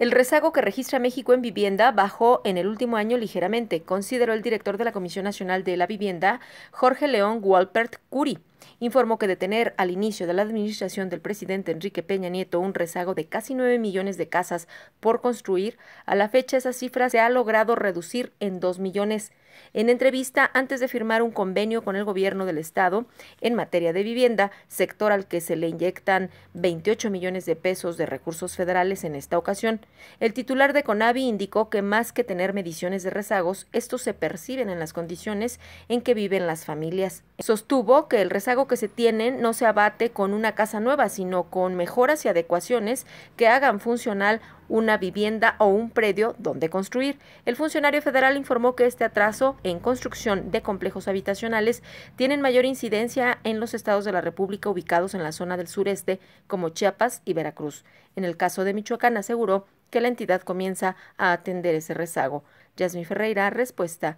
El rezago que registra México en vivienda bajó en el último año ligeramente, consideró el director de la Comisión Nacional de la Vivienda, Jorge León Walpert Curi informó que de tener al inicio de la administración del presidente Enrique Peña Nieto un rezago de casi 9 millones de casas por construir, a la fecha esa cifra se ha logrado reducir en 2 millones. En entrevista antes de firmar un convenio con el gobierno del estado en materia de vivienda, sector al que se le inyectan 28 millones de pesos de recursos federales en esta ocasión, el titular de Conavi indicó que más que tener mediciones de rezagos, estos se perciben en las condiciones en que viven las familias. Sostuvo que el rezago rezago que se tienen no se abate con una casa nueva, sino con mejoras y adecuaciones que hagan funcional una vivienda o un predio donde construir. El funcionario federal informó que este atraso en construcción de complejos habitacionales tienen mayor incidencia en los estados de la República ubicados en la zona del sureste, como Chiapas y Veracruz. En el caso de Michoacán, aseguró que la entidad comienza a atender ese rezago. Yasmin Ferreira, respuesta